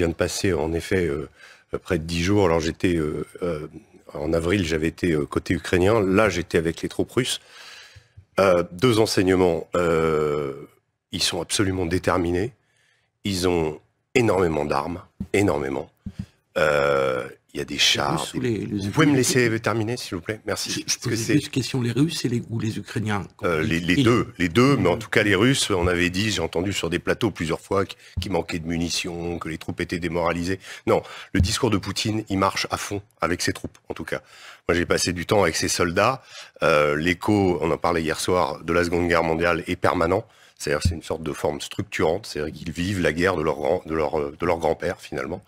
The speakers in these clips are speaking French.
vient de passer, en effet, euh, euh, près de 10 jours. Alors j'étais euh, en avril, j'avais été côté ukrainien. Là, j'étais avec les troupes russes. deux enseignements. ils sont absolument déterminés. Ils ont énormément d'armes, énormément. Euh, il y a des chars. vous pouvez me laisser terminer, s'il vous plaît Merci. Je, je que c'est question les Russes et les, ou les Ukrainiens euh, les, les deux, les deux, mais en tout cas les Russes, on avait dit, j'ai entendu sur des plateaux plusieurs fois qu'ils manquait de munitions, que les troupes étaient démoralisées. Non, le discours de Poutine, il marche à fond avec ses troupes, en tout cas. Moi, j'ai passé du temps avec ses soldats. Euh, L'écho, on en parlait hier soir, de la Seconde Guerre mondiale est permanent. C'est-à-dire c'est une sorte de forme structurante, c'est-à-dire qu'ils vivent la guerre de leur, grand, de leur, euh, de leur grand-père finalement.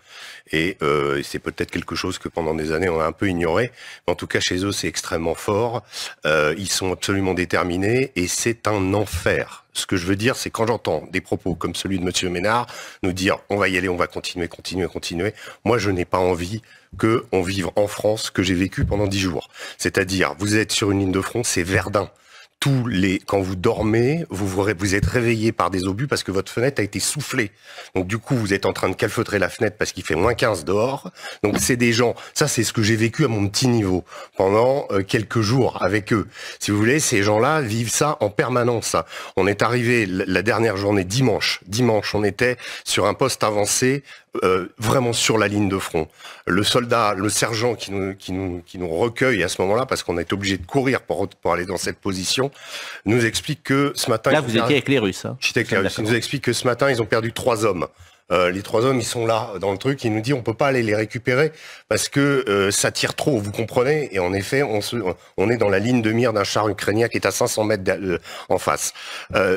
Euh, et, c'est peut-être quelque chose que pendant des années on a un peu ignoré. Mais en tout cas chez eux c'est extrêmement fort, euh, ils sont absolument déterminés et c'est un enfer. Ce que je veux dire, c'est quand j'entends des propos comme celui de Monsieur Ménard nous dire on va y aller, on va continuer, continuer, continuer. Moi, je n'ai pas envie qu'on vive en France que j'ai vécu pendant dix jours. C'est-à-dire, vous êtes sur une ligne de front, c'est Verdun tous les, quand vous dormez, vous, vous, êtes réveillé par des obus parce que votre fenêtre a été soufflée. Donc du coup, vous êtes en train de calfeutrer la fenêtre parce qu'il fait moins 15 dehors. Donc c'est des gens, ça c'est ce que j'ai vécu à mon petit niveau pendant euh, quelques jours avec eux. Si vous voulez, ces gens-là vivent ça en permanence. Hein. On est arrivé la dernière journée dimanche. Dimanche, on était sur un poste avancé euh, vraiment sur la ligne de front. Le soldat, le sergent qui nous, recueille à ce moment-là, parce qu'on est obligé de courir pour, aller dans cette position, nous explique que ce matin... Là, vous étiez avec les Russes. Hein. avec les ah, Russes. Il nous explique que ce matin, ils ont perdu trois hommes. Euh, les trois hommes, ils sont là dans le truc. Il nous dit, on peut pas aller les récupérer parce que euh, ça tire trop, vous comprenez Et en effet, on, on est dans la ligne de mire d'un char ukrainien qui est à 500 mètres euh, en face.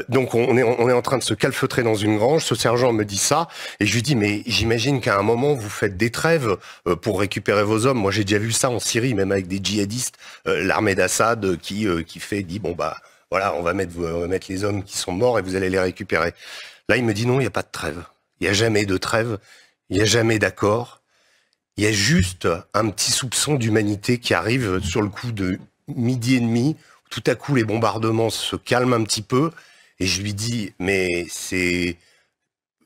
donc on est, en train de se calfeutrer dans une grange. Ce sergent me dit ça et je lui dis mais j'imagine qu'à un moment vous faites des trêves pour récupérer vos hommes. Moi j'ai déjà vu ça en Syrie, même avec des djihadistes, l'armée d'Assad qui fait dit bon bah voilà, on va, mettre, on va mettre, les hommes qui sont morts et vous allez les récupérer. Là, il me dit non, il n'y a pas de trêve. Il n'y a jamais de trêve, il n'y a jamais d'accord. Il y a juste un petit soupçon d'humanité qui arrive sur le coup de midi et demi. Tout à coup, les bombardements se calment un petit peu. Et je lui dis, mais c'est,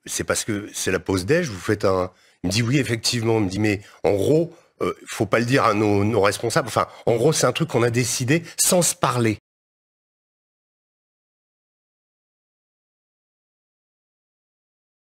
c'est parce que c'est la pause déj, vous faites un... Il me dit, oui, effectivement. Il me dit, mais en gros, euh, faut pas le dire à nos, nos responsables. Enfin, en gros, c'est un truc qu'on a décidé sans se parler.